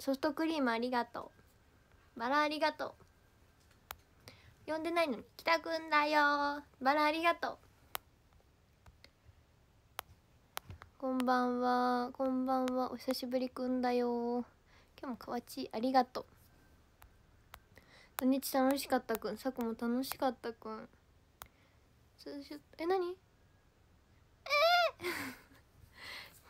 ソフトクリームありがとうバラありがとう呼んでないのに北くんだよバラありがとうこんばんはこんばんはお久しぶりくんだよ今日もかわちありがとう土日楽しかったくんさくも楽しかったくんえ何えー、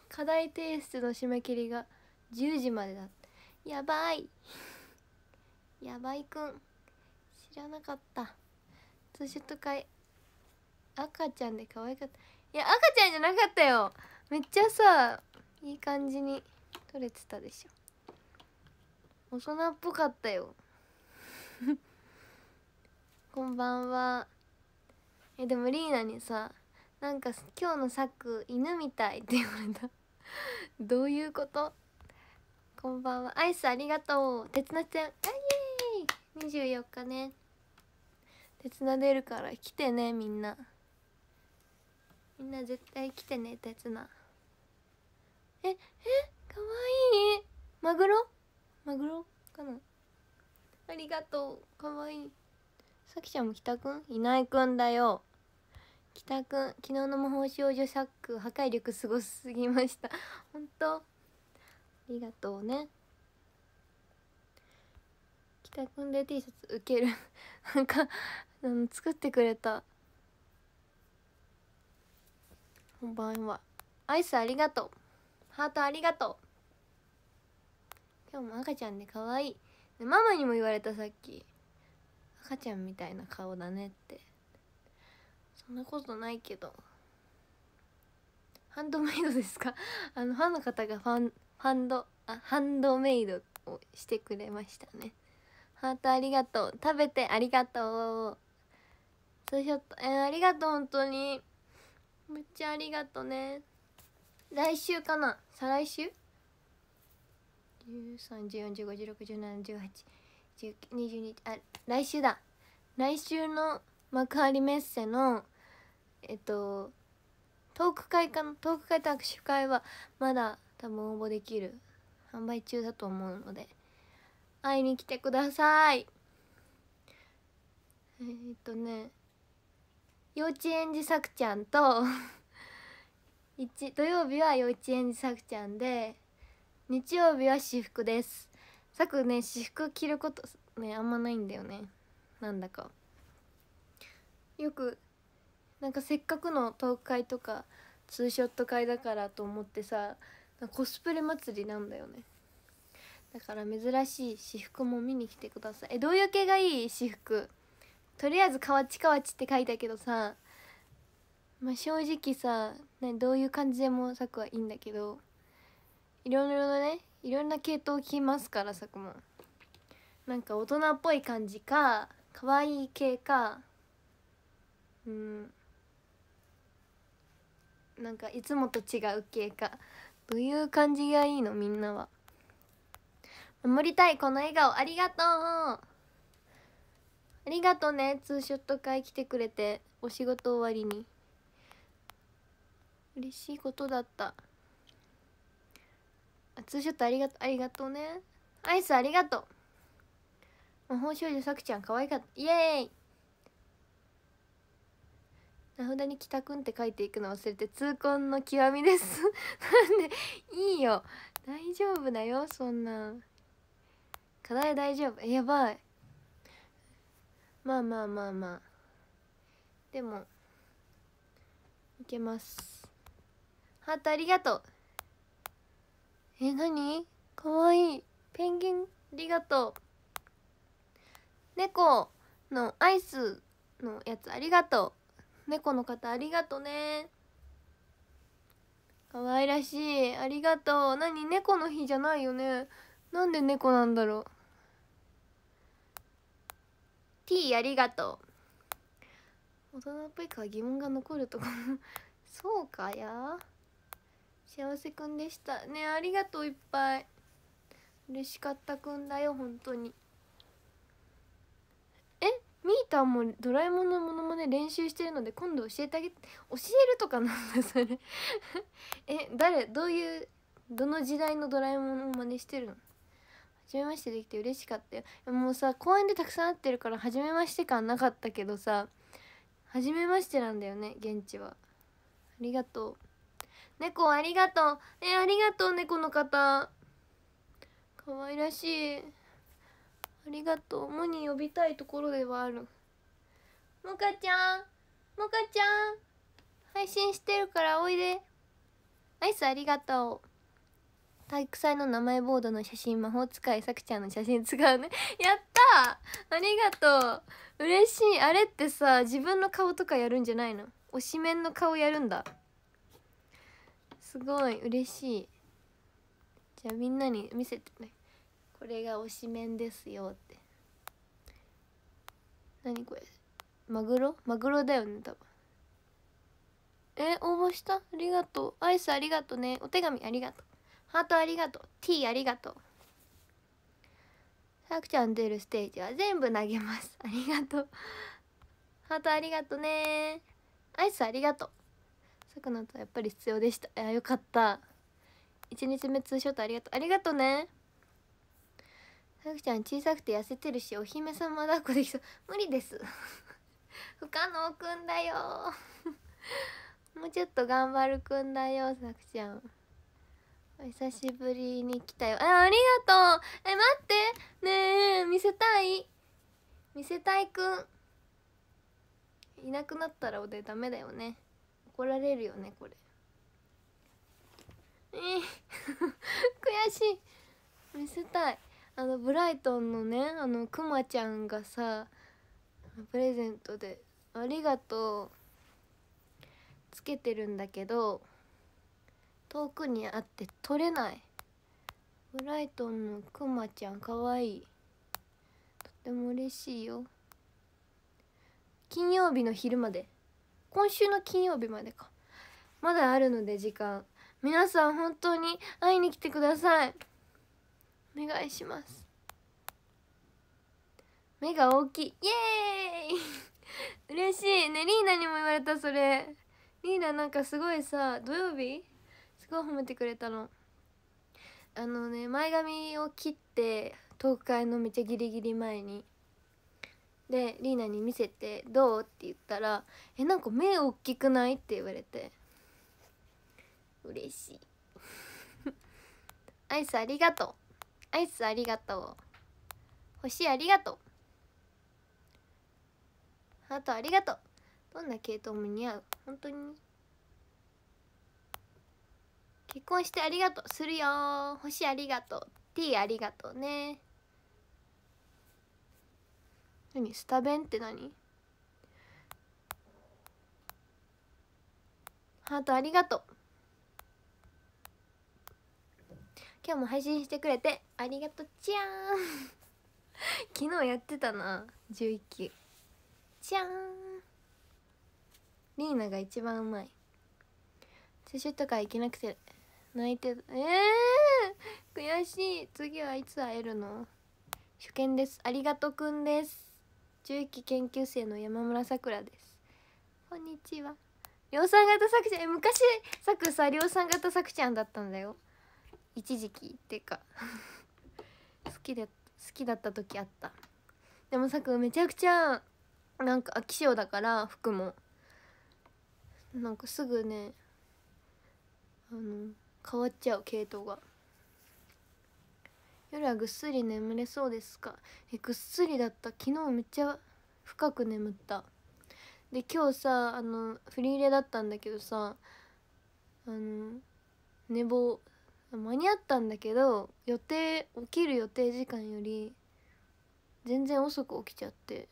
課題提出の締め切りが10時までだったやばいやばいくん知らなかった図書とか赤ちゃんで可愛かったいや赤ちゃんじゃなかったよめっちゃさいい感じに撮れてたでしょ大人っぽかったよ こんばんはえでもリーナにさなんか今日の作犬みたいって言われたどういうことこんばんはアイスありがとう鉄なちゃんあいえい。24日ね鉄な出るから来てねみんなみんな絶対来てね鉄なええかわいいマグロマグロかなありがとうかわいいさきちゃんも北くんいないくんだよ北くん昨日の魔法少女シャック破壊力すごすぎました本当りがとうね北くんで T シャツ受ける なんかあの作ってくれたこんばんはアイスありがとうハートありがとう今日も赤ちゃんで可愛いママにも言われたさっき赤ちゃんみたいな顔だねってそんなことないけどハンドメイドですかあのファンの方がファンハンドあハンドメイドをしてくれましたねハートありがとう食べてありがとうそうしよッとえー、ありがとう本当にめっちゃありがとね来週かな再来週 ?1314151617181922 あ来週だ来週の幕張メッセのえっとトーク会かのトーク会と握手会はまだ多分応募できる販売中だと思うので会いに来てくださいえー、っとね幼稚園児さくちゃんと 土曜日は幼稚園児さくちゃんで日曜日は私服ですさくね私服着ることねあんまないんだよねなんだかよくなんかせっかくのトーク会とかツーショット会だからと思ってさコスプレ祭りなんだよねだから珍しい私服も見に来てくださいえどういう系がいい私服とりあえず「かわちかわち」って書いたけどさまあ正直さ、ね、どういう感じでも作はいいんだけどいろいろなねいろんな系統着ますからさくもなんか大人っぽい感じか可愛い系かうんなんかいつもと違う系かどういう感じがいいのみんなは守りたいこの笑顔ありがとうありがとうねツーショット会来てくれてお仕事終わりに嬉しいことだったあツーショットありがとうありがとうねアイスありがとう魔法少女さくちゃん可愛かったイエーイ名札に「北くん」って書いていくの忘れて痛恨の極みです なんでいいよ大丈夫だよそんな課題大丈夫やばいまあまあまあまあでもいけますハートありがとうえ何かわいいペンギンありがとう猫のアイスのやつありがとう猫の方ありがとね可愛らしいありがとう何猫の日じゃないよねなんで猫なんだろう T ありがとう大人っぽいから疑問が残るとか そうかや幸せくんでしたねありがとういっぱい嬉しかったくんだよ本当にみーたんもドラえもんのものまね練習してるので今度教えてあげ教えるとかなんだそれ え誰どういうどの時代のドラえもんを真似してるの初めましてできて嬉しかったよもうさ公園でたくさん会ってるから初めまして感なかったけどさ初めましてなんだよね現地はありがとう猫ありがとうえありがとう猫の方可愛らしいありがとうモに呼びたいところではあるもかちゃんもかちゃん配信してるからおいでアイスありがとう体育祭の名前ボードの写真魔法使いさくちゃんの写真使うね やったありがとう嬉しいあれってさ自分の顔とかやるんじゃないの推しメンの顔やるんだすごい嬉しいじゃあみんなに見せてねこれが推しメンですよって何これマグロマグロだよね多分え応募したありがとうアイスありがとうねお手紙ありがとうハートありがとうティーありがとうさくちゃん出るステージは全部投げます ありがとうハートありがとうねアイスありがとうさくなとやっぱり必要でしたいやよかった1日目ツーショットありがとうありがとうねさくちゃん小さくて痩せてるしお姫様抱っこできそう無理です 不可能くんだよ もうちょっと頑張るくんだよさくちゃんお久しぶりに来たよあありがとうえ待ってねえ見せたい見せたいくんいなくなったらおでダメだよね怒られるよねこれえー、悔しい見せたいあのブライトンのねあのくまちゃんがさプレゼントで「ありがとう」つけてるんだけど遠くにあって取れないブライトンのくまちゃんかわいいとても嬉しいよ金曜日の昼まで今週の金曜日までかまだあるので時間皆さん本当に会いに来てくださいお願いします目が大きいイエーイ 嬉しいねリーナにも言われたそれリーナなんかすごいさ土曜日すごい褒めてくれたのあのね前髪を切って東海のめちゃギリギリ前にでリーナに見せて「どう?」って言ったら「えなんか目大きくない?」って言われて嬉しい アイスありがとうアイスありがとう星ありがとうハートありがとうどんな系統も似合う本当に結婚してありがとうするよ星ありがとう T ありがとうね何スタ弁って何ハートありがとう今日も配信してくれてありがとうちゃーん 昨日やってたな11期じゃーんリーナが一番うまい図書とか行けなくて泣いてたえー、悔しい次はいつ会えるの初見ですありがとうくんです11期研究生の山村さくらですこんにちは量産型作くちゃん昔さくさ量産型さくちゃんだったんだよ一時期っていうか好きで好きだった時あったでもさくめちゃくちゃなんか飽き性だから服もなんかすぐねあの変わっちゃう系統が夜はぐっすり眠れそうですかえぐっすりだった昨日めっちゃ深く眠ったで今日さあの振り入れだったんだけどさあの寝坊間に合ったんだけど予定起きる予定時間より全然遅く起きちゃって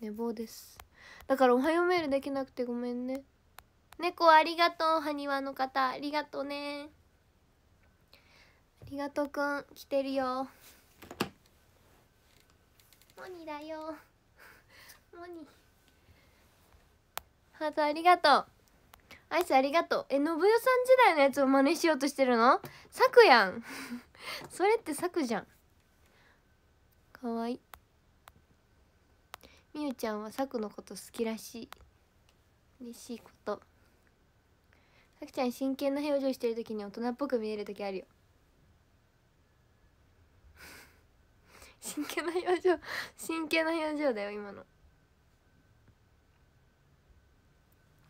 寝坊ですだからおはようメールできなくてごめんね猫ありがとう埴輪の方ありがとうねありがとうくん来てるよモニだよモニハートありがとうアイスありがとうえ信代さん時代のやつを真似しようとしてるのサクやん それってサクじゃんかわいいみゆちゃんはサクのこと好きらしい嬉しいことさくちゃん真剣な表情してる時に大人っぽく見える時あるよ 真剣な表情真剣な表情だよ今の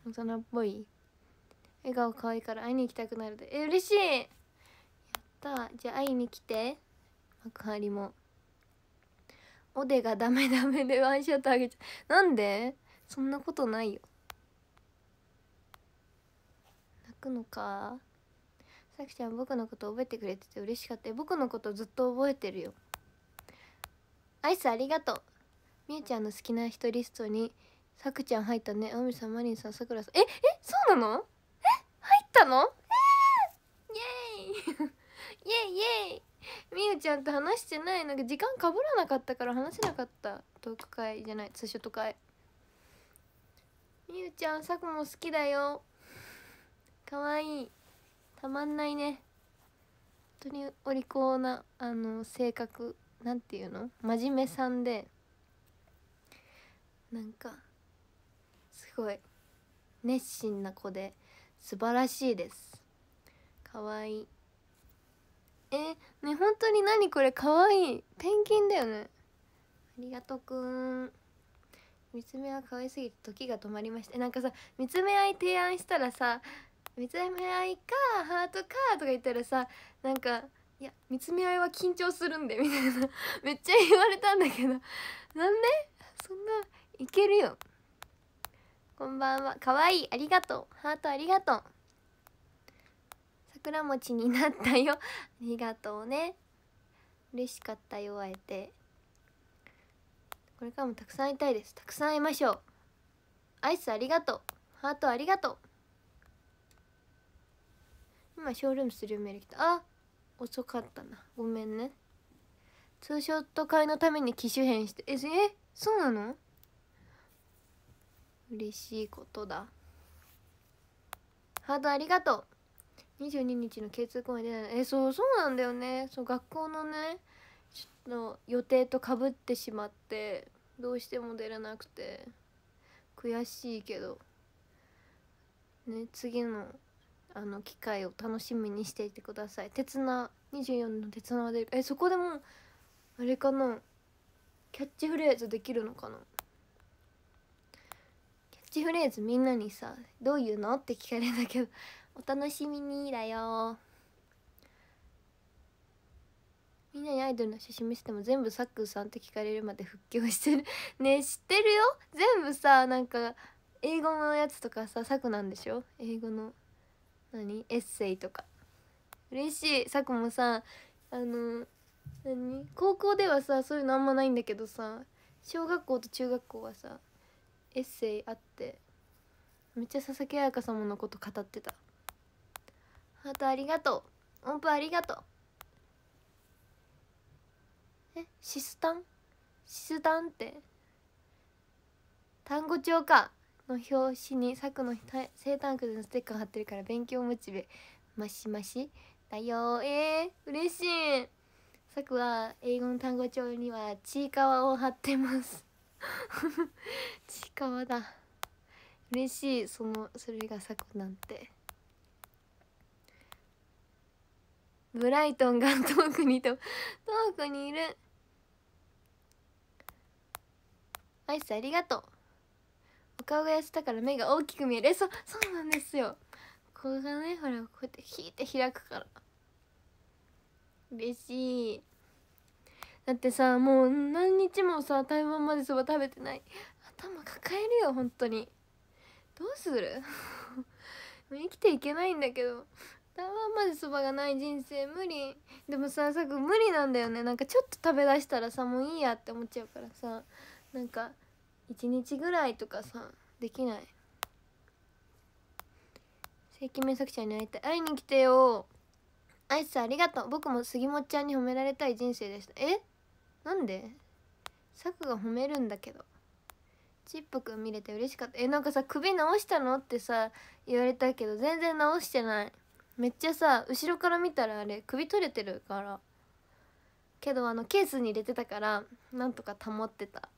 大人っぽい笑顔可愛いから会いに行きたくなるでえ嬉しいやったじゃあ会いに来て幕張もおでがダメダメでワンショットあげちゃなんでそんなことないよ泣くのかさきちゃん僕のこと覚えてくれてて嬉しかった僕のことずっと覚えてるよアイスありがとうみゆちゃんの好きな人リストにさくちゃん入ったねあみさんまりんさんさくらさんええそうなのったのイエーイ イエーイみゆちゃんと話してないなんか時間かぶらなかったから話せなかったトーク会じゃない通所と会みゆちゃん佐久も好きだよかわいいたまんないね本当にお利口なあの性格なんていうの真面目さんでなんかすごい熱心な子で素晴らしいですかわいいえね本当に何これかわいいペンギンだよねありがとくん見つめは可愛すぎて時が止まりましたなんかさ見つめ合い提案したらさ見つめ合いかハートかとか言ったらさなんかいや見つめ合いは緊張するんでみたいなめっちゃ言われたんだけどなんでそんないけるよこんばんはかわいいありがとうハートありがとう桜餅になったよありがとうね嬉しかったよ会えてこれからもたくさん会いたいですたくさん会いましょうアイスありがとうハートありがとう今ショールームするメール来たあ遅かったなごめんねツーショット会のために機種変してええそうなの嬉しいことだハートありがとう22日の K2 公演でえそうそうなんだよねそう学校のねちょっと予定とかぶってしまってどうしても出れなくて悔しいけどね次のあの機会を楽しみにしていてください鉄な24の鉄なるえそこでもあれかなキャッチフレーズできるのかなチフレーズみんなにさどういうのって聞かれるんだけどお楽しみにだよみんなにアイドルの写真見せても全部サックさんって聞かれるまで復興してるね知ってるよ全部さなんか英語のやつとかさサクなんでしょ英語の何エッセイとか嬉しいサクもさあの何高校ではさそういうのあんまないんだけどさ小学校と中学校はさエッセイあってめっちゃ佐々木彩香様のこと語ってたハートありがとう音符ありがとうえシスタンシスタンって単語帳かの表紙に作の生誕句でのステッカー貼ってるから勉強モチベマシマシだよえー、嬉しい作は英語の単語帳にはちいかわを貼ってます ちいかわだ嬉しいそのそれがさくなんてブライトンが遠くにと遠くにいるアイスありがとうお顔が痩せたから目が大きく見えるそそうなんですよここがねほらこうやって引いて開くから嬉しいだってさもう何日もさ台湾までそば食べてない頭抱えるよ本当にどうする 生きていけないんだけど台湾までそばがない人生無理でもささく無理なんだよねなんかちょっと食べだしたらさもういいやって思っちゃうからさなんか1日ぐらいとかさできない正規名作んに会いたい会いに来てよアイスありがとう僕も杉本ちゃんに褒められたい人生でしたえなんでさくが褒めるんだけどチップくん見れて嬉しかったえなんかさ首直したのってさ言われたけど全然直してないめっちゃさ後ろから見たらあれ首取れてるからけどあのケースに入れてたからなんとか保ってた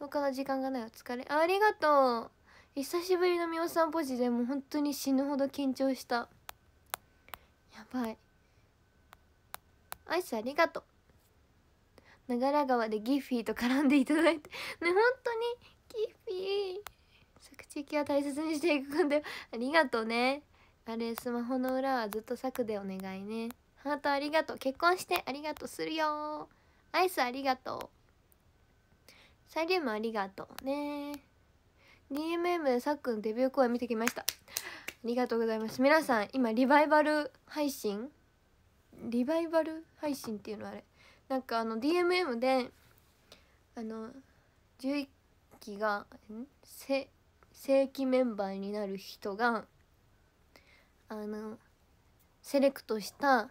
10日の時間がないお疲れありがとう久しぶりのみおさんポジでも本当に死ぬほど緊張したやばいアイスありがとう長良川でギッフィーと絡んでいただいてね本当にギッフィー作地域は大切にしていくんでありがとうねあれスマホの裏はずっと作でお願いねハートありがとう結婚してありがとうするよアイスありがとうサイリウムありがとうね DMM でさっくんデビュー公演見てきましたありがとうございます皆さん今リバイバル配信リバイバル配信っていうのあれなんかあの DMM であの11期が正規メンバーになる人があのセレクトした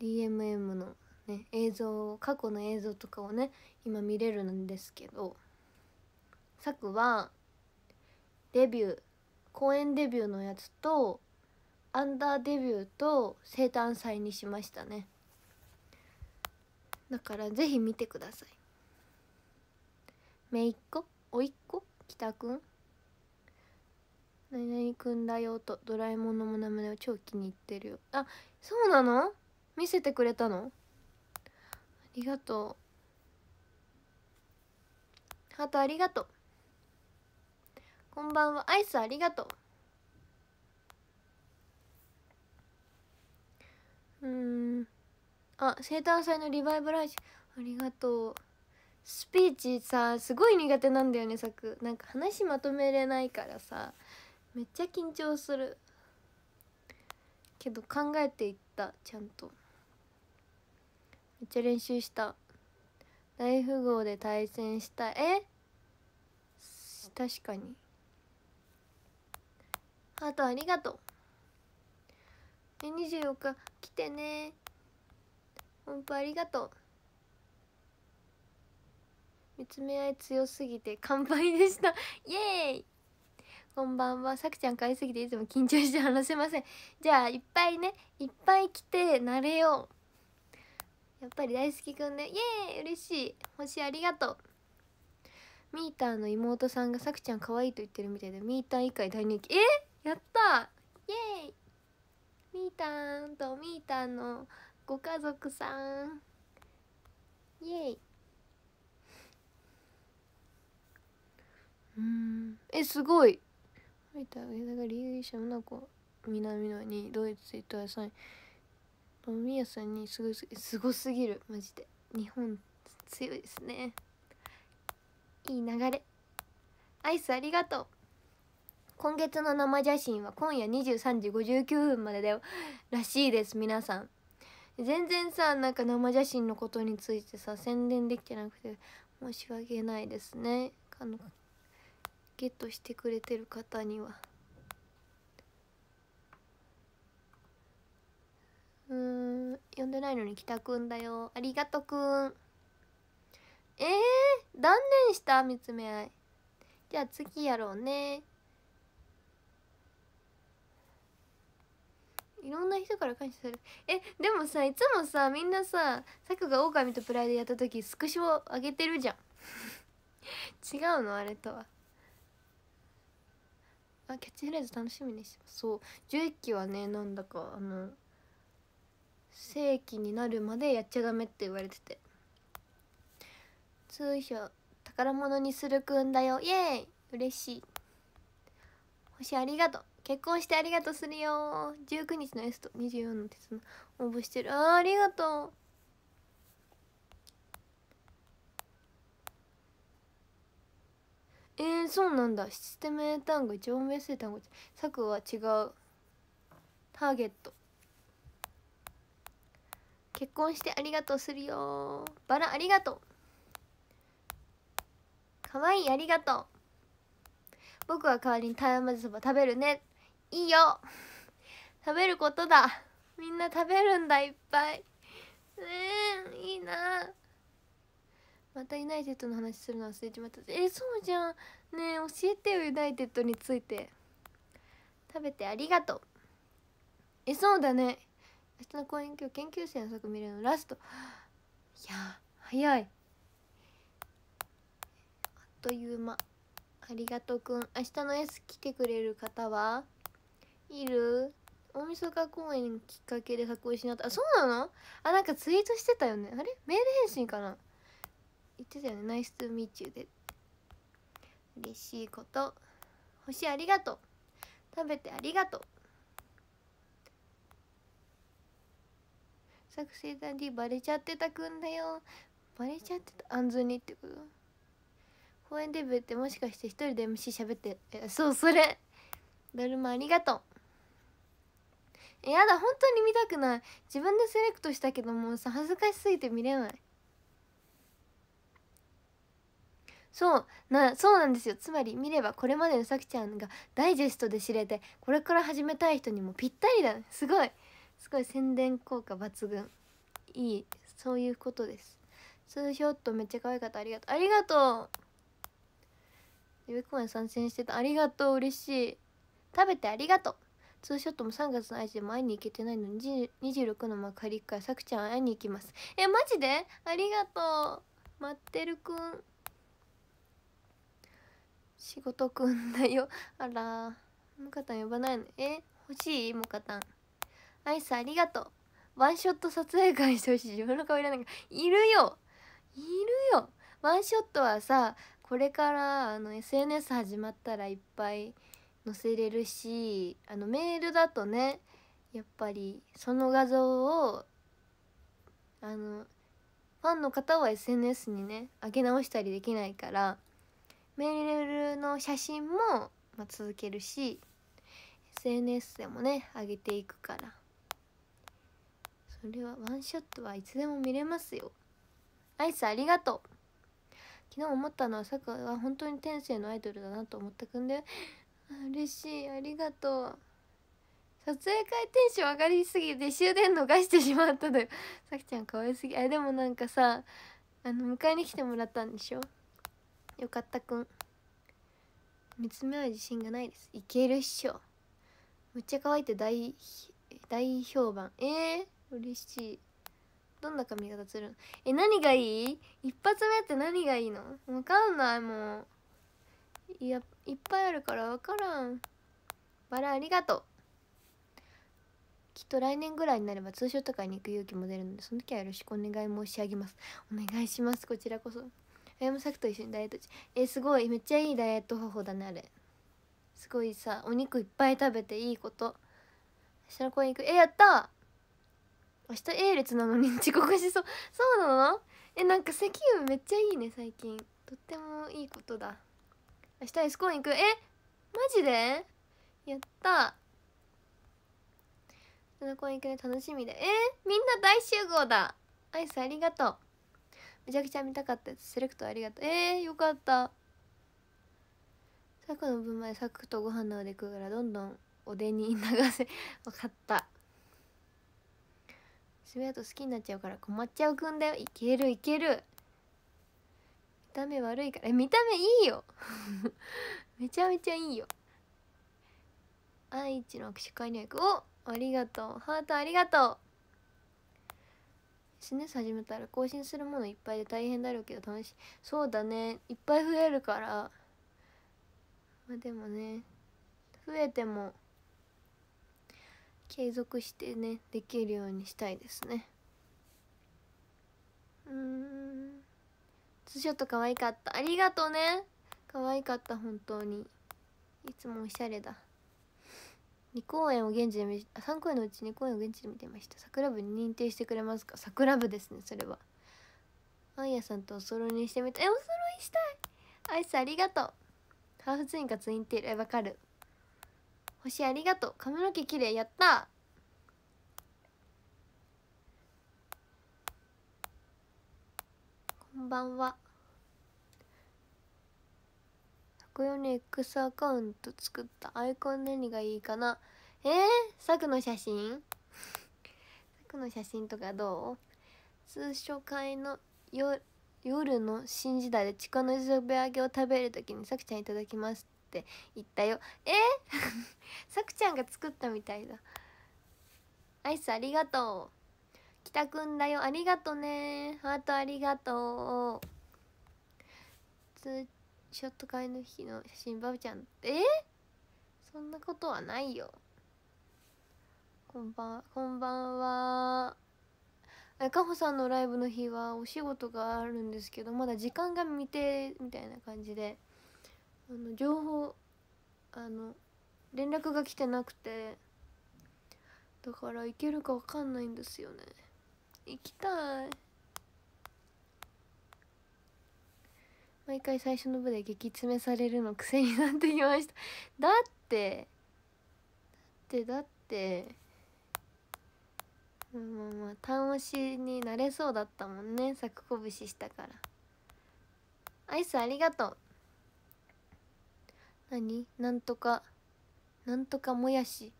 DMM の、ね、映像過去の映像とかをね今見れるんですけど作はデビュー公演デビューのやつとアンダーデビューと生誕祭にしましたね。だからぜひ見てくださいめいっ子おいっ子きたくん何々くんだよとドラえもんのモナムネを超気に入ってるよあそうなの見せてくれたのありがとうハートありがとうこんばんはアイスありがとううんあ生誕祭のリバイブラ配信ありがとうスピーチさすごい苦手なんだよねさくなんか話まとめれないからさめっちゃ緊張するけど考えていったちゃんとめっちゃ練習した大富豪で対戦したえ確かにあとありがとうえ24日来てね本当ありがとう見つめ合い強すぎて乾杯でした イエーイこんばんはさくちゃん買いすぎていつも緊張して話せませんじゃあいっぱいねいっぱい来て慣れようやっぱり大好きくんねイエーイ嬉しい星ありがとうミーターの妹さんがさくちゃん可愛いと言ってるみたいでミーター以外大人気えやったイエーイミーターとミーターのご家族さんイエイうんえすごい入った上田が理由者もなこ南のにドイツ伊藤さん飲み屋さんにすごいすごすぎるマジで日本強いですねいい流れアイスありがとう今月の生写真は今夜23時59分までだよらしいです皆さん全然さなんか生写真のことについてさ宣伝できてなくて申し訳ないですねあのゲットしてくれてる方にはうん呼んでないのに北くんだよありがとくんえー、断念した見つめ合いじゃあ次やろうねいろんな人から感謝されるえでもさいつもさみんなささくがオオカミとプライドやった時スクショあげてるじゃん 違うのあれとはあキャッチフレーズ楽しみにしてそう11期はねなんだかあの正規になるまでやっちゃダメって言われてて通称宝物にするくんだよイエーイ嬉しい星ありがとう結婚してありがとうするよ19日の S と24の鉄の応募してるああ、ありがとうえー、そうなんだシステム英単語一番目安い単語策は違うターゲット結婚してありがとうするよバラありがとうかわいいありがとう僕は代わりに台湾まぜそば食べるねいいよ食べることだみんな食べるんだいっぱいうんいいなまたユナイテッドの話するの忘れちまったえそうじゃんねえ教えてよユナイテッドについて食べてありがとうえそうだね明日の公演今日研究生の作見るのラストいや早いあっという間ありがとうくん明日の S 来てくれる方はいる大晦日公演きっかけで作詞になったあそうなのあなんかツイートしてたよねあれメール返信かな言ってたよねナイストゥーミーチューで嬉しいこと星ありがとう食べてありがとう作成団にバレちゃってたくんだよバレちゃってたあんずにってこと公演デビューってもしかして一人で MC 喋ってえそうそれだるまありがとうえやだ本当に見たくない自分でセレクトしたけどもうさ恥ずかしすぎて見れないそうなそうなんですよつまり見ればこれまでのさきちゃんがダイジェストで知れてこれから始めたい人にもぴったりだ、すごいすごい宣伝効果抜群いいそういうことですツーショットめっちゃ可愛かったありがとうありがとうゆび公演参戦してたありがとう嬉しい食べてありがとうツーショットも3月の愛知でも会いに行けてないのに26の幕張からさくちゃん会いに行きますえマジでありがとう待ってるくん仕事くんだよあらもかたん呼ばないのえ欲しいもかたんアイスありがとうワンショット撮影会してほしい自分の顔いらないかいるよいるよワンショットはさこれからあの SNS 始まったらいっぱい載せれるしあのメールだとねやっぱりその画像をあのファンの方は SNS にね上げ直したりできないからメールの写真も、ま続けるし SNS でもね上げていくからそれはワンショットはいつでも見れますよアイスありがとう昨日思ったのはさくは本当に天性のアイドルだなと思ったくんだよ嬉しいありがとう撮影会テンション上がりすぎて終電逃してしまったのよ さきちゃん可愛すぎあでもなんかさあの迎えに来てもらったんでしょよかったくん見つめは自信がないですいけるっしょむっちゃ可愛いって大大評判えー、嬉しいどんな髪型するのえ何がいい一発目って何がいいのわかんないもういやいっぱいあるから分からんバラありがとうきっと来年ぐらいになれば通商とかに行く勇気も出るのでその時はよろしくお願い申し上げますお願いしますこちらこそあやむさくと一緒にダイエット中えすごいめっちゃいいダイエット方法だねあれすごいさお肉いっぱい食べていいこと明日の公園行くえやった明日 A 列なのに遅刻しそうそうなのえなんか石油めっちゃいいね最近とってもいいことだ明日エスコン行くえマジでやったスコン行くね楽しみでえみんな大集合だアイスありがとうめちゃくちゃ見たかったやつセレクトありがとうえー、よかったサクの分までサクとご飯の上で食うからどんどんおでに流せ分 かった渋谷と好きになっちゃうから困っちゃうくんだよいけるいけるた目悪いからえ見た目いいよ めちゃめちゃいいよ愛知の握手会には行くおありがとうハートありがとう SNS 始めたら更新するものいっぱいで大変だろうけど楽しいそうだねいっぱい増えるからまあでもね増えても継続してねできるようにしたいですねうんツーショット可愛かったありがとうね可愛かった本当にいつもおしゃれだ2公演を現地で見3公演のうち2公演を現地で見てました桜部に認定してくれますか桜部ですねそれはあやさんとお揃いにしてみたえお揃いしたいアイスありがとうハーフツインかツインテールえわかる星ありがとう髪の毛綺麗やったこんばんはこよね X アカウント作ったアイコン何がいいかなえー、サの写真サクの写真とかどう通所会のよ夜の新時代でちくの磯辺揚げを食べる時にさくちゃんいただきますって言ったよえさ、ー、く ちゃんが作ったみたいだアイスありがとう来たくんだよありがとねハートありがとう通ショット会の日の写真バブちゃんえそんなことはないよこんばんこんばんはえかほさんのライブの日はお仕事があるんですけどまだ時間が未定みたいな感じであの情報あの連絡が来てなくてだから行けるか分かんないんですよね行きたい毎回最初の部で激詰めされるの癖になってきました だってだってだってまあまあ単押しになれそうだったもんね柵こぶししたからアイスありがとう何なんとかなんとかもやし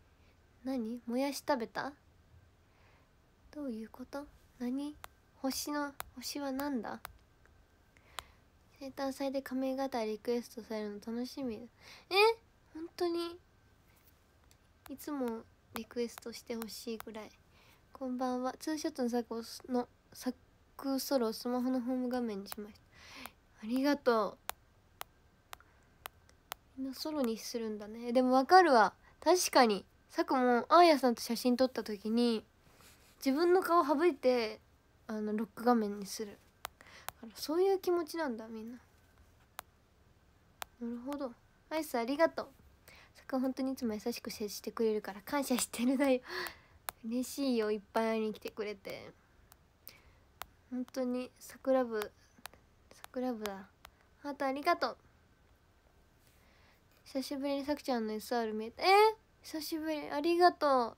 何もやし食べたどういうこと何星の星は何だ生誕祭で面型リクエストされるの楽しみえ本当にいつもリクエストしてほしいぐらいこんばんはツーショットの作をのクソロをスマホのホーム画面にしましたありがとうみんなソロにするんだねでもわかるわ確かにさくもあーやさんと写真撮った時に自分の顔省いてあのロック画面にするそういう気持ちなんだみんななるほどアイスありがとうそこは本当にいつも優しく接してくれるから感謝してるだよ 嬉しいよいっぱい会いに来てくれて本当に桜部桜部だハーだ。ありがとう久しぶりにさくちゃんの SR 見えたえー、久しぶりありがとう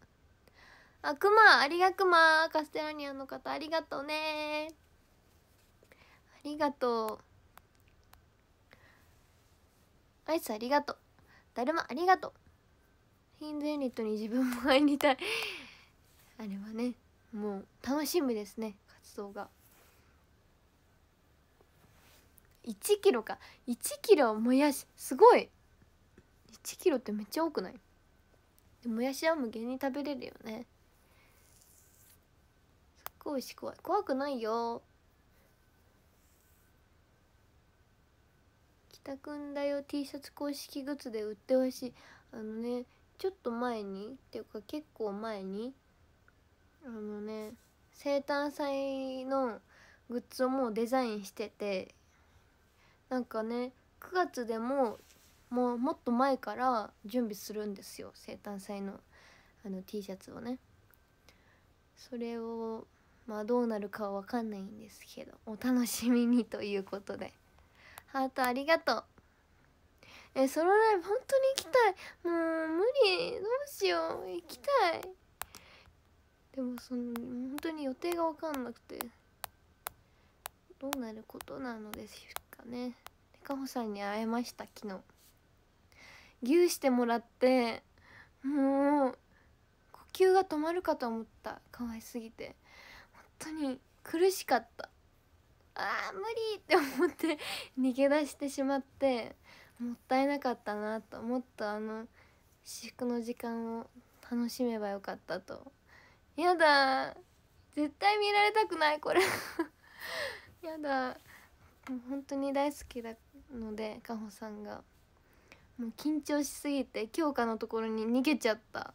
あくまありがくまカステラニアの方ありがとうねありがとうアイスありがとうだるまありがとうヒンズユニットに自分も入りたいあれはねもう楽しみですね活動が1キロか1キロもやしすごい1キロってめっちゃ多くないもやしは無限に食べれるよねすっごいし怖い怖くないよたくんだよ T シャツ公式グッズで売ってほしいあのねちょっと前にっていうか結構前にあのね生誕祭のグッズをもうデザインしててなんかね9月でももうもっと前から準備するんですよ生誕祭のあの T シャツをねそれをまあどうなるかは分かんないんですけどお楽しみにということで。ハートありがとうえソロライブ本当に行きたいもう無理どうしよう行きたいでもその本当に予定が分かんなくてどうなることなのですかねかほさんに会えました昨日牛してもらってもう呼吸が止まるかと思った可愛すぎて本当に苦しかったあー無理って思って 逃げ出してしまってもったいなかったなともっとあの私服の時間を楽しめばよかったとやだ絶対見られたくないこれ やだもう本当に大好きなのでかほさんがもう緊張しすぎて京香のところに逃げちゃった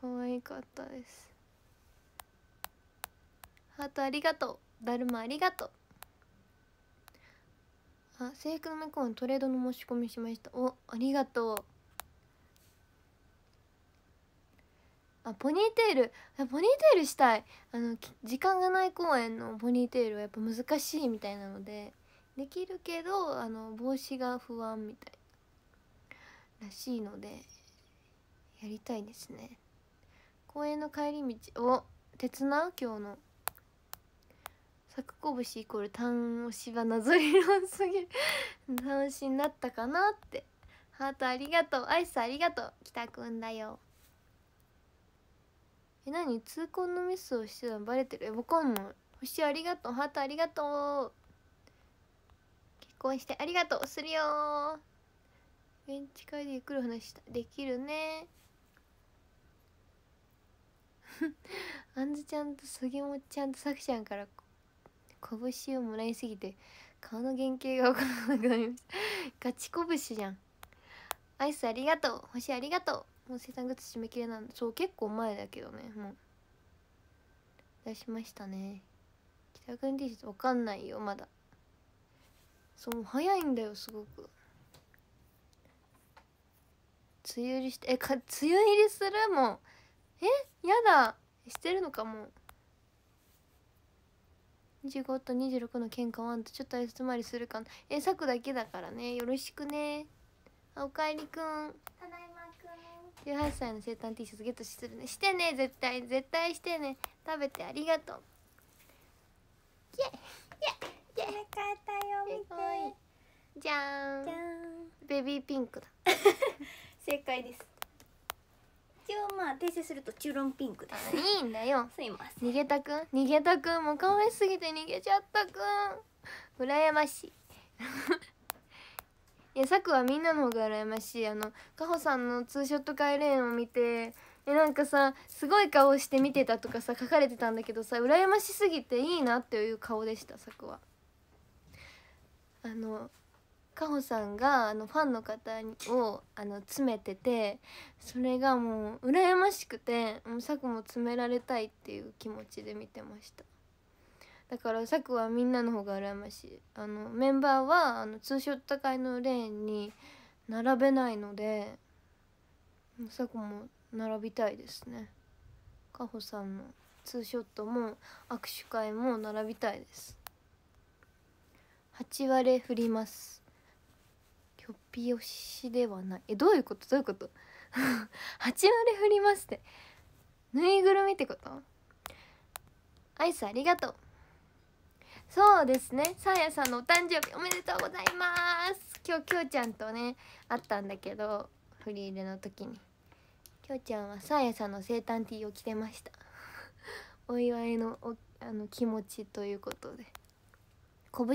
可愛かったですハートありがとうだるまありがとうあ制服の向こうのトレードの申し込みしましたおありがとうあポニーテールポニーテールしたいあの時間がない公演のポニーテールはやっぱ難しいみたいなのでできるけどあの帽子が不安みたいらしいのでやりたいですね公園の帰り道お手伝う今日の作こぶしイコール単押しなぞりのすぎる 単押しになったかなってハートありがとうアイスありがとう北くんだよえ何痛恨のミスをしてたのバレてるえわかんない星ありがとうハートありがとう結婚してありがとうするよ現地会でゆっくり話したできるねあんずちゃんとそぎもちゃんとさくちゃんから拳をもらいすぎて顔の原型が分からなくなりましたガチ拳じゃんアイスありがとう星ありがとうもう生産グッズ締め切れなんそう結構前だけどねもう出しましたね北くん T シャツ分かんないよまだそう早いんだよすごく梅雨入りしてえか梅雨入りするもんえやだしてるのかもう25と26の喧嘩はあんちょっと挨拶回りするかなえさくだけだからねよろしくねおかえりくんただいまくん18歳の生誕 T シャツゲットするねしてね絶対絶対してね食べてありがとうイエイエイエイ帰ったよ見てじゃんじゃんベビーピンクだ 正解ですをまあ訂正するとチュロンピンクですいいんだよすいません逃げたくん逃げたくんも可愛すぎて逃げちゃったくん羨ましい いやさくはみんなの方が羨ましいあのかほさんのツーショットレーンを見てえなんかさすごい顔して見てたとかさ書かれてたんだけどさ羨ましすぎていいなっていう顔でしたさくはあのかほさんがあのファンの方をあの詰めててそれがもう羨ましくてもうサクも詰められたいっていう気持ちで見てましただからサクはみんなの方が羨ましいあのメンバーはあのツーショット会のレーンに並べないのでサクも並びたいですねかほさんのツーショットも握手会も並びたいです8割振りますピ押しではないえどういうことどういうこと 八割振りますってぬいぐるみってことアイスありがとうそうですねさやさんのお誕生日おめでとうございます今日きょうちゃんとね会ったんだけど振り入れの時にきょうちゃんはさやさんの生誕ティーを着てました お祝いのおあの気持ちということで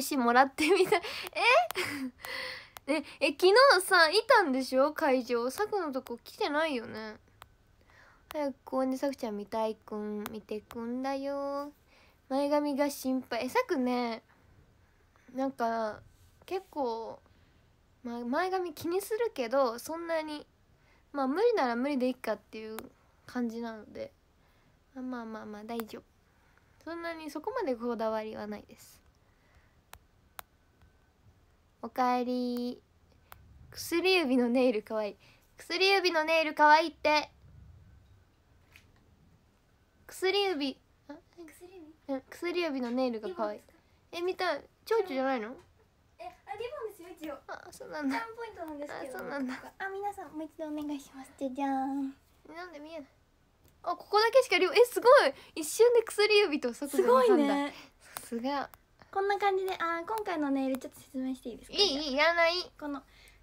拳もらってみたい えでえ昨日さいたんでしょ会場さくのとこ来てないよね早く公園でさくちゃん見たいくん見てくんだよ前髪が心配えさくねなんか結構、ま、前髪気にするけどそんなにまあ無理なら無理でいいかっていう感じなのでまあまあまあ大丈夫そんなにそこまでこだわりはないですおかえり薬指のネイルかわいい薬指のネイルかわいいって薬指薬指薬指のネイルがかわいいえ見た蝶々じゃないのえあリボンですよ一応あそうなんだポイントなんですあそうなんだあ皆さんもう一度お願いしますじゃじゃんなんで見えないあここだけしかリボンえすごい一瞬で薬指と速度すごいねさすがこんな感じであ今回のネイルちょっと説明していいですかいいいらないこの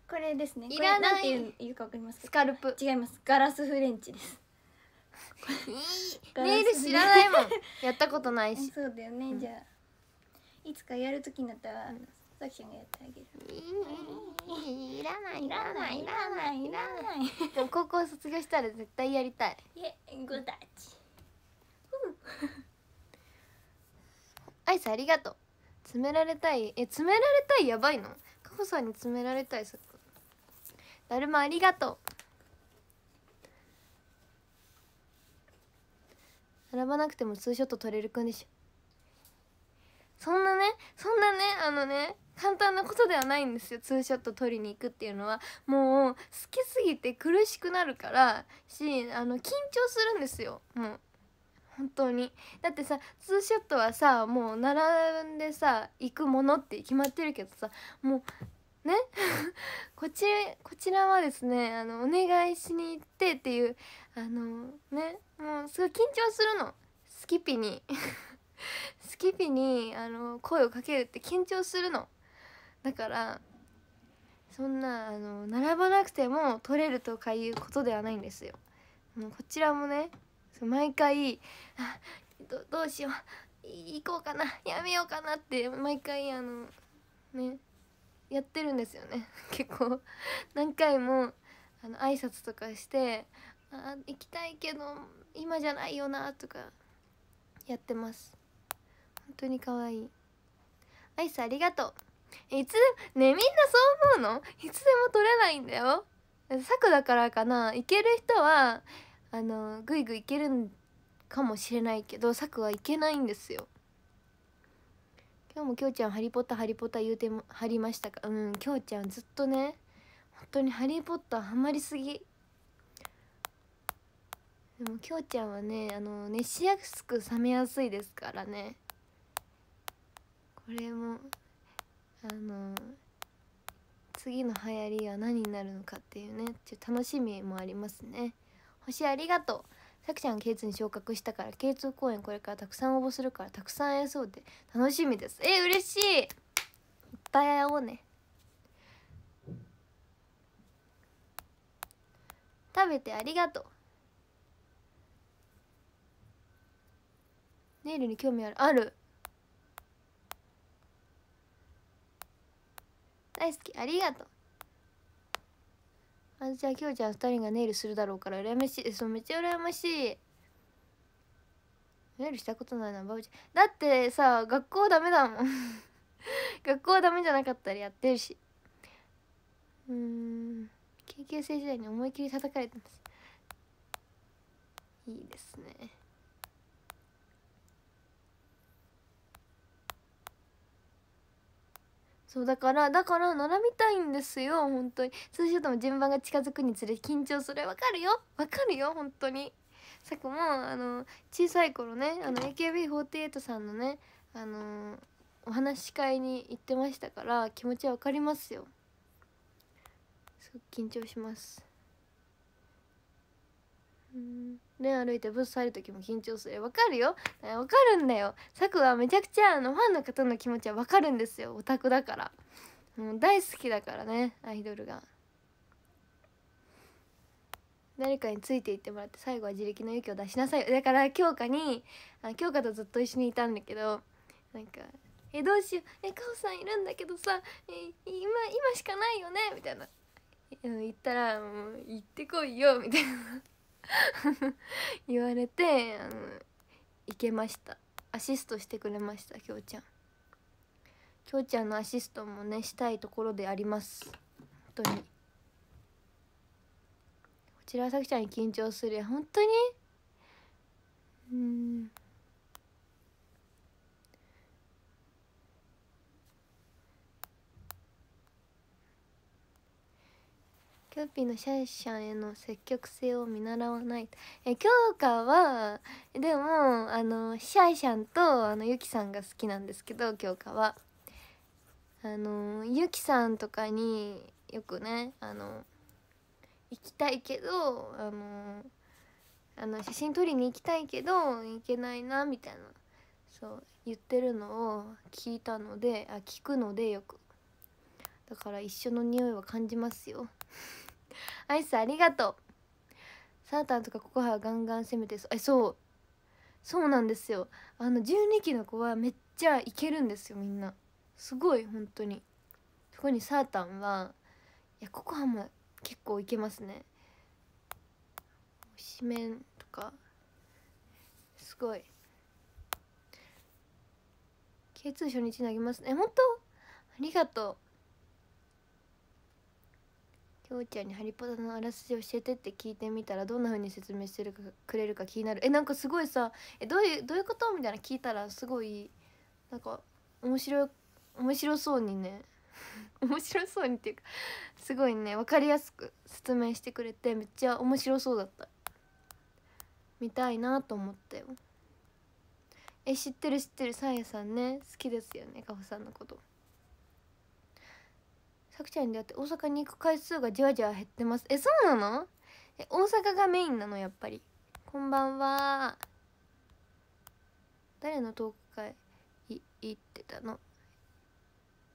これですねいらないこれなんていうかわかりますスカルプ違いますガラスフレンチです ネイル知らないもん やったことないしそうだよね、じゃあいつかやる時になったら、うんさきちゃんがやってあげる。いらない、いらない、いらない、いらない。高校卒業したら絶対やりたい。いえ、グダチ。アイスありがとう。詰められたいえ詰められたいやばいのカホさんに詰められたいそっかだるまありがとう並ばなくてもツーショット撮れるくでしょそんなねそんなねあのね簡単なことではないんですよツーショット撮りに行くっていうのはもう好きすぎて苦しくなるからしあの緊張するんですよもう本当にだってさツーショットはさもう並んでさ行くものって決まってるけどさもうね こちこちらはですねあのお願いしに行ってっていうあのねもうすごい緊張するのスキピに スキピにあの声をかけるって緊張するのだからそんなあの並ばなくても取れるとかいうことではないんですよもうこちらもねそう毎回どどうしよう行こうかなやめようかなって毎回あのねやってるんですよね 結構何回もあの挨拶とかして「あ行きたいけど今じゃないよな」とかやってます本当に可愛いアイスありがとういつねみんなそう思うのいつでも取れないんだよ策だからかな行ける人はあのぐいぐいいけるんかもしれないけど策はいけないんですよ今日もきょうちゃん「ハリー・ポッターハリー・ポッタ」ー」言うてはりましたかうんきょうちゃんずっとね本当に「ハリー・ポッター」ハマりすぎでもきょうちゃんはねあの熱しやすく冷めやすいですからねこれもあの次の流行りは何になるのかっていうねちょっと楽しみもありますね星ありがとうさくちゃん K2 に昇格したから K2 公演これからたくさん応募するからたくさん会えそうで楽しみですえ嬉しいいっぱい会おうね食べてありがとうネイルに興味あるある大好きありがとうあちゃんきょうちゃん2人がネイルするだろうから羨ましいそうめっちゃ羨ましいネイルしたことないなバブちゃんだってさ学校ダメだもん 学校ダメじゃなかったらやってるしうん研究生時代に思いっきり叩かれてますいいですねそうだからだから並びたいんですよ本当にそうするとも順番が近づくにつれ緊張するわかるよわかるよ本当にさくもあの小さい頃ねあの AKB48 さんのねあのお話し会に行ってましたから気持ちは分かりますよすごく緊張しますうんね歩いてブス入る時も緊張するわかるよわかるんだよさくはめちゃくちゃあのファンの方の気持ちはわかるんですよオタクだからもう大好きだからねアイドルが誰かについていってもらって最後は自力の勇気を出しなさいだから京香にあ京香とずっと一緒にいたんだけどなんか「えどうしようえかおさんいるんだけどさえ今今しかないよね」みたいな言ったら「もう行ってこいよ」みたいな。言われてあの行けましたアシストしてくれましたきょうちゃんきょうちゃんのアシストもねしたいところであります本当にこちらさきちゃんに緊張する本当にうんキューピーのシャイシャンへの積極性を見習わないえ京香はでもあのシャイシャンとあのユキさんが好きなんですけど京香はあのユキさんとかによくねあの行きたいけどあのあの写真撮りに行きたいけど行けないなみたいなそう言ってるのを聞いたのであ聞くのでよくだから一緒の匂いは感じますよアイスありがとうサータンとかココハガンガン攻めてそえそうそうなんですよあの12期の子はめっちゃいけるんですよみんなすごい本当に特にサータンはいやココハも結構いけますね推しメンとかすごい K2 初日投げますね本当ありがとうきょうちゃんに「ハリポタ」のあらすじ教えてって聞いてみたらどんな風に説明してるかくれるか気になるえなんかすごいさえどういうどういうことみたいな聞いたらすごいなんか面白い面白そうにね 面白そうにっていうかすごいね分かりやすく説明してくれてめっちゃ面白そうだった見たいなと思ってよえ知ってる知ってるサンヤさんね好きですよねカホさんのこと。さくちゃんに出会って大阪に行く回数がじわじわ減ってますえそうなのえ大阪がメインなのやっぱりこんばんは誰のトーク会い行ってたの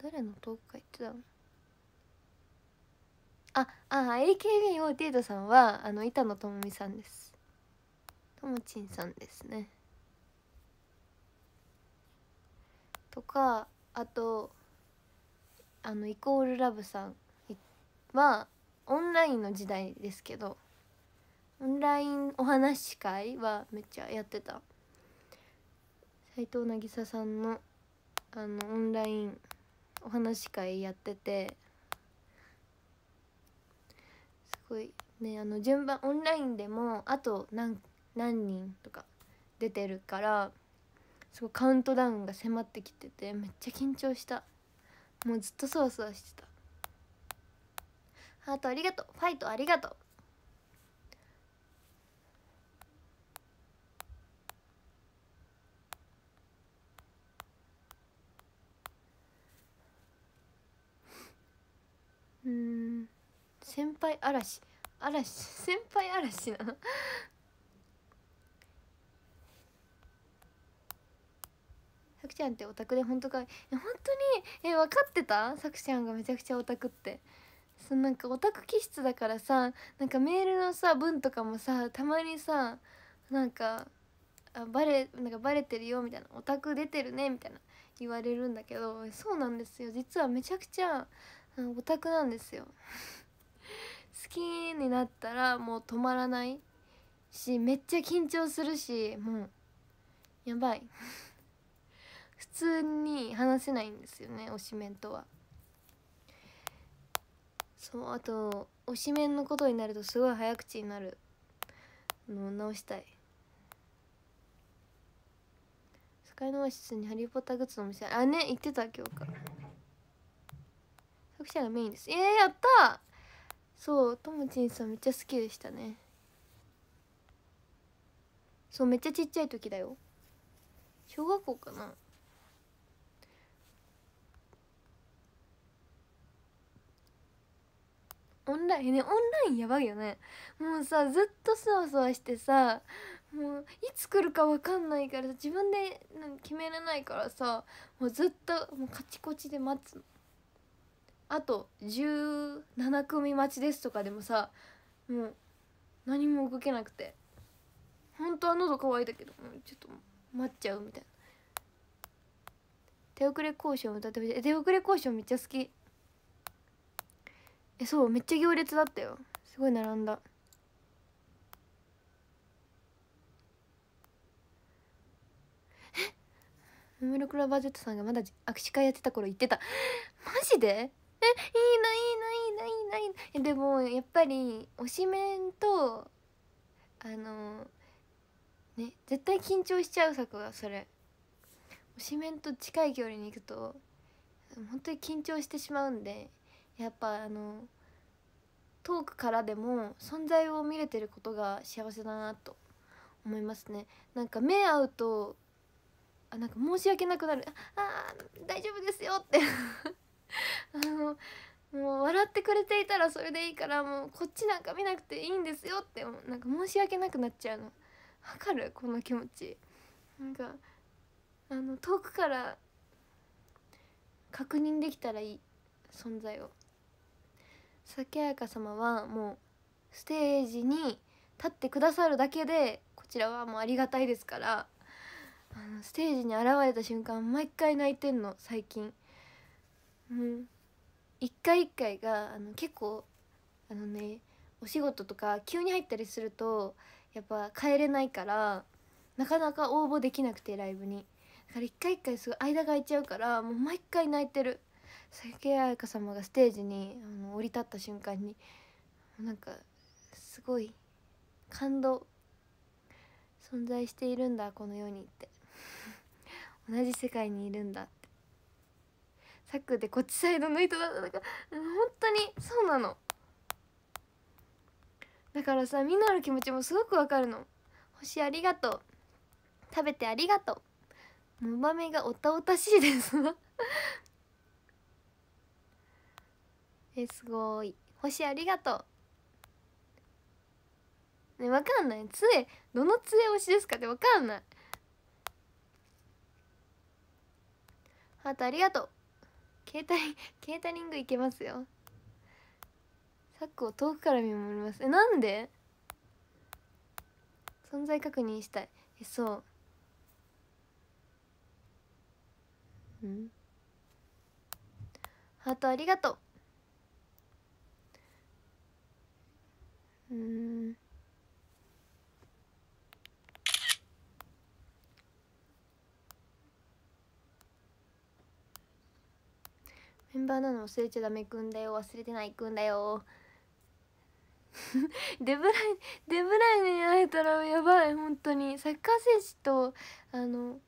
誰のトーク会行ってたのああ AKB48 さんはあの板野友美さんですともちんさんですねとかあとあのイコールラブさんはオンラインの時代ですけどオンラインお話し会はめっちゃやってた斎藤渚さんのあのオンラインお話し会やっててすごいねあの順番オンラインでもあと何何人とか出てるからすごいカウントダウンが迫ってきててめっちゃ緊張した。もうずっとそわそわしてたハートありがとうファイトありがとううん先輩嵐嵐先輩嵐なのさくちゃんってオタクで本当かい本当にえ分かってたさくちゃんがめちゃくちゃオタクってそなんかオタク気質だからさなんかメールのさ文とかもさたまにさなんかあバレなんかバレてるよみたいなオタク出てるねみたいな言われるんだけどそうなんですよ実はめちゃくちゃオタクなんですよ 好きになったらもう止まらないしめっちゃ緊張するしもうやばい普通に話せないんですよね推しメンとは。そうあと推しメンのことになるとすごい早口になるのを直したい。スカイノアシスにハリー・ポッターグッズのお店あね行ってた今日か作者がメインですえー、やったそうともちんさんめっちゃ好きでしたねそうめっちゃちっちゃい時だよ小学校かなオンラインねオンラインやばいよねもうさずっとそわそわしてさもういつ来るか分かんないから自分で決めれないからさもうずっともうカチコチで待つあと17組待ちですとかでもさもう何も動けなくて本当は喉乾いたけどちょっと待っちゃうみたいな手遅れ交渉歌ってほしい手遅れ交渉めっちゃ好きえそうめっちゃ行列だったよすごい並んだえムムクラバートさんがまだ握手会やってた頃言ってたマジでえいいないいないいないいないでもやっぱり推しメンとあのね絶対緊張しちゃう作はそれ推しメンと近い距離に行くと本当に緊張してしまうんでやっぱあの遠くからでも存在を見れてることが幸せだなと思いますねなんか目合うとあなんか申し訳なくなるああ大丈夫ですよって あのもう笑ってくれていたらそれでいいからもうこっちなんか見なくていいんですよってなんか申し訳なくなっちゃうのわかるこの気持ちなんかあの遠くから確認できたらいい存在を酒彩香様はもうステージに立ってくださるだけでこちらはもうありがたいですからあのステージに現れた瞬間毎回泣いてんの最近。うん、一回一回があの結構あのねお仕事とか急に入ったりするとやっぱ帰れないからなかなか応募できなくてライブにだから一回一回すごい間が空いちゃうからもう毎回泣いてる佐竹彩香様がステージにあの降り立った瞬間になんかすごい感動存在しているんだこの世にって 同じ世界にいるんだってさっくでこっちサイドの人だったか本当にそうなのだからさみんなの気持ちもすごくわかるの星ありがとう食べてありがとうもばめがおたおたしいですえすごい星ありがとうねわかんない杖どの杖推しですかってわかんないハートありがとうケータリケータリングいけますよサックを遠くから見守りますえなんで存在確認したいえそううんハートありがとううんメンバーなの忘れちゃダメくんだよ忘れてないくんだよ デブライデブライに会えたらやばい本当にサッカー選手とあの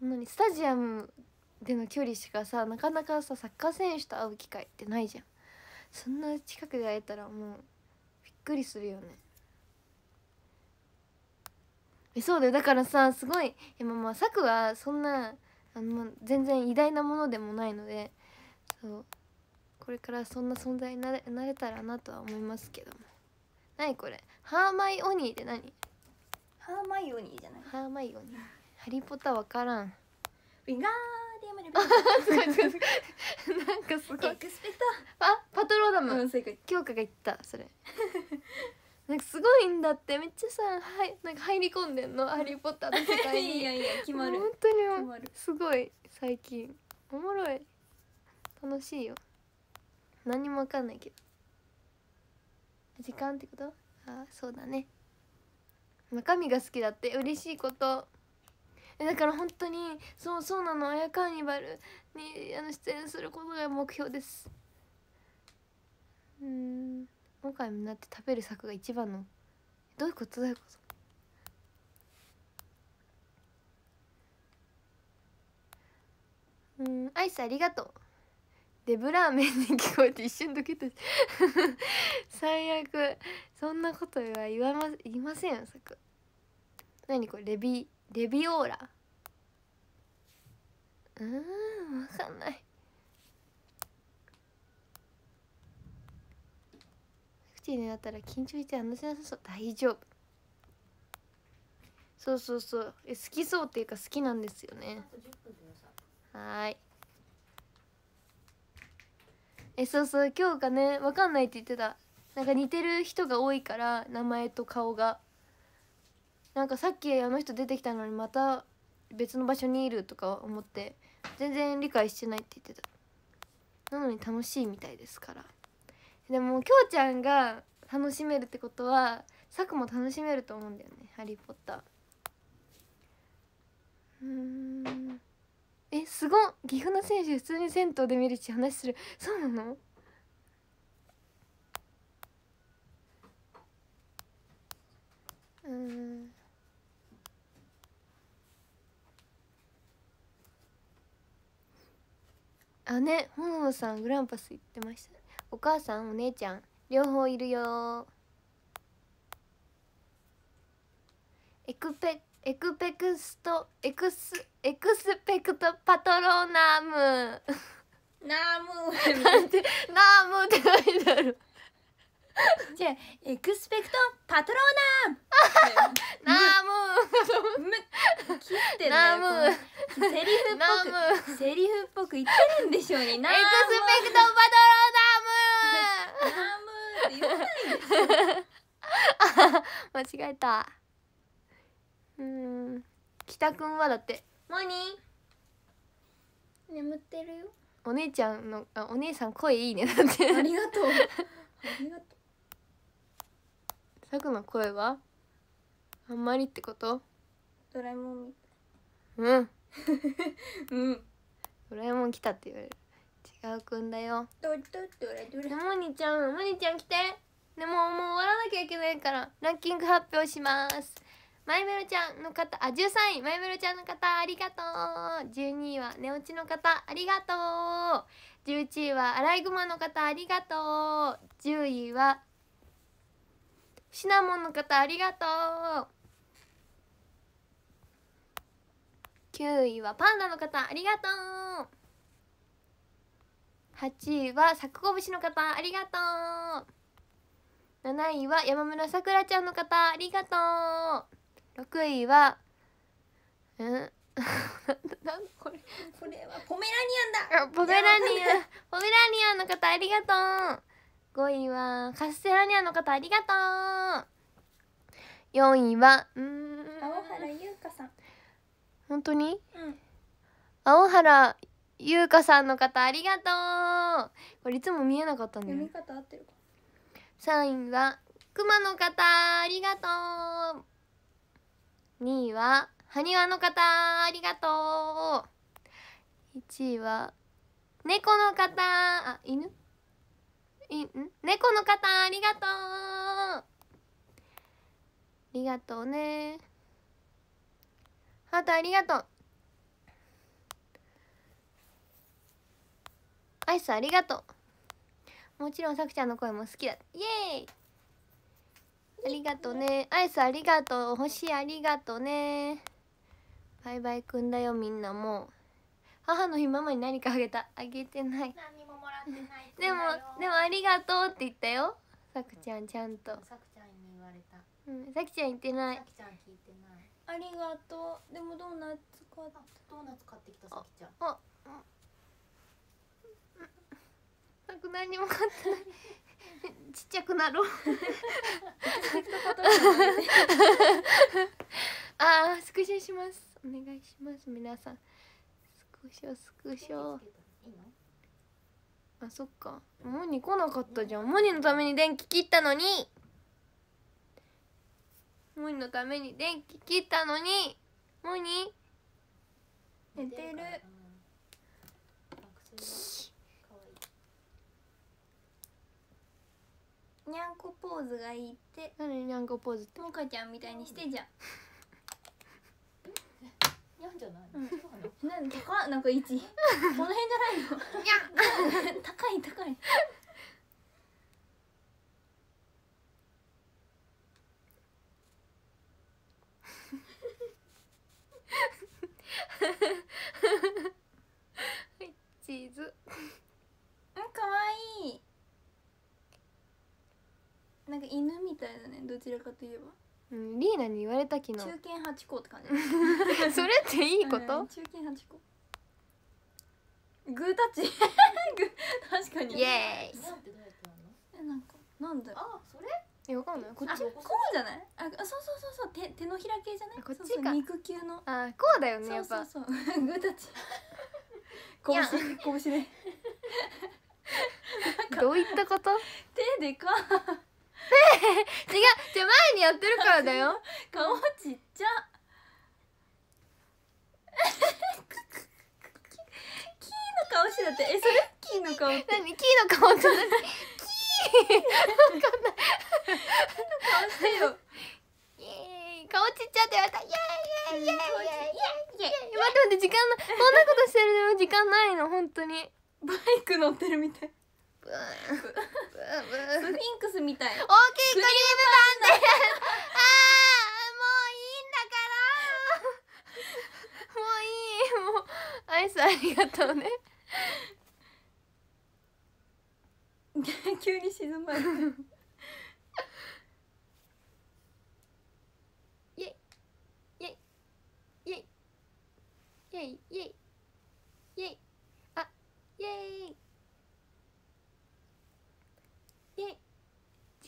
何スタジアムでの距離しかさなかなかさサッカー選手と会う機会ってないじゃんそんな近くで会えたらもうくりするよねえそうだよだからさすごいえまあ策はそんなあの全然偉大なものでもないのでそうこれからそんな存在になれなれたらなとは思いますけども何これハーマイオニーって何ハーマイオニーじゃないハーマイオニーハリー・ポッター分からんウィガーになんかすごいエクスペクトあパトローダム、うん、が言ったそれ なんかすごいんだってめっちゃさはいなんか入り込んでんの「ハリー・ポッター」の世界に いやいや決まる本当にすごい最近おもろい楽しいよ何も分かんないけど時間ってことあそうだね中身が好きだって嬉しいことだから本当にそうそうなの「あやカーニバルに」あの出演することが目標ですうん今回もなって食べる作が一番のどういうことどういうことうんアイスありがとうデブラーメンに聞こえて一瞬ドキッと最悪そんなことは言わま言いませんよさく何これレビレビオーラうん分かんない口になったら緊張して話せなさそう大丈夫そうそうそうえ好きそうっていうか好きなんですよねはいえそうそう今日がね分かんないって言ってたなんか似てる人が多いから名前と顔がなんかさっきあの人出てきたのにまた別の場所にいるとか思って全然理解してないって言ってたなのに楽しいみたいですからでもきょうちゃんが楽しめるってことはさくも楽しめると思うんだよね「ハリー・ポッター」うんえすご岐阜の選手普通に銭湯で見るし話するそうなのうん姉、ねほのさんグランパス行ってましたお母さんお姉ちゃん両方いるよエクペエクペクストエクスエクスペクトパトロナムナムなんてナムって書いてある じゃあエクスペクトパトローナム ナームむ切ってセリフっぽくセリフっぽく言ってるんでしょうにエクスペクトパトローナムナームって言わないで 間違えたうん北くんはだってモニー眠ってるよお姉ちゃんのあお姉さん声いいねだってありがとうありがとうサクの声はあんまりってことドラえもんみたいうん うんドラえもん来たって言われる違うくんだよドドドラドラモニちゃんモニちゃん来てでももう終わらなきゃいけないからランキング発表しますマイメロちゃんの方あ13位マイメロちゃんの方ありがとう12位は寝落ちの方ありがとう11位はアライグマの方ありがとう10位はシナモンの方ありがとう9位はパンダの方ありがとう8位はさくこぶしの方ありがとう7位は山村さくらちゃんの方ありがとう6位はうん なんこれこれはポメラニアンだポメラニアン ポメラニアンの方ありがとう5位はカステラニアの方ありがとう4位はうん青原優香さん本当に、うん、青原優香さんの方ありがとうこれいつも見えなかったね、読み方合ってるか3位は熊の方ありがとう2位は埴輪の方ありがとう1位は猫の方あ犬いん猫の方ありがとうありがとうねハートありがとうアイスありがとうもちろんさくちゃんの声も好きだイエーイありがとうねアイスありがとう星ありがとうねバイバイくんだよみんなもう母の日ママに何かあげたあげてないでもでもありがとうって言ったよさくちゃんちゃんとさくちゃんに言われたうんさきちゃん言ってないさきちゃん聞いてないありがとうでもドーナツ買っドーナツ買ってきたさきちゃんあさく何も買ってない ちっちゃくなろう ああスクショしますお願いします皆さんスクショスクショいいのあそっかモニ来なかったじゃんモニのために電気切ったのにモニのために電気切ったのにモニ寝てるにゃんこポーズがいいって何にゃんこポーズってもかちゃんみたいにしてじゃんにんじゃない、なん高なんか位置この辺じゃないのいや高い高いはいチーズうん可愛いいなんか犬みたいだねどちらかといえばうん、リーナに言われた昨日中堅八高って感じ それっていいこと、うん中堅八高グータッチ 確かにイエーイっえなんかなんだあそれえわかんないこっちこうじゃないあそうそうそうそう手手のひら系じゃないこっちかそうそう肉球のあこうだよねやっぱそうそうそうグータッチ やん拳拳どういったこと手でか 違うじゃ前にやってるからだよ 顔ちっちゃ キーの顔してだってえそれキーの顔って何キーの顔ってキーわかんない顔しよ顔ちっちゃって言われたイエーイイエイイエーイイエーイイエーイ待って待って時間なこんなことしてるの時間ないの本当にバイク乗ってるみたいブンスフィンクスみたい大きいクリームパンで ああもういいんだからもういいもうアイスありがとうね 急に静まるイェイイェイイェイイェイイェイイェイあイェイ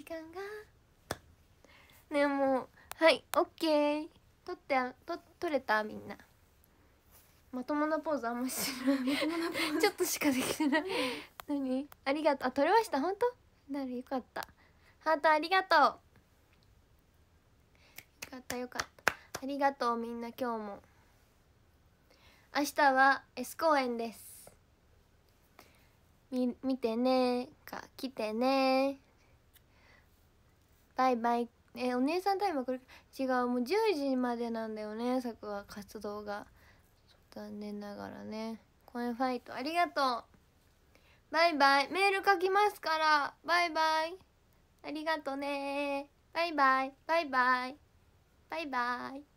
間がねもうはいオッケー取ってと取れたみんなまともなポーズあんましてないちょっとしかできてない何ありがとうあ取れました本当なるよかったハートありがとうよかったよかったありがとうみんな今日も明日は S 公演ですみ見てねか来てねバイバイえお姉さんタイムはこれ違うもう10時までなんだよねさくは活動が残念ながらねインファイトありがとうバイバイメール書きますからバイバイありがとねバイバイバイバイバイバイ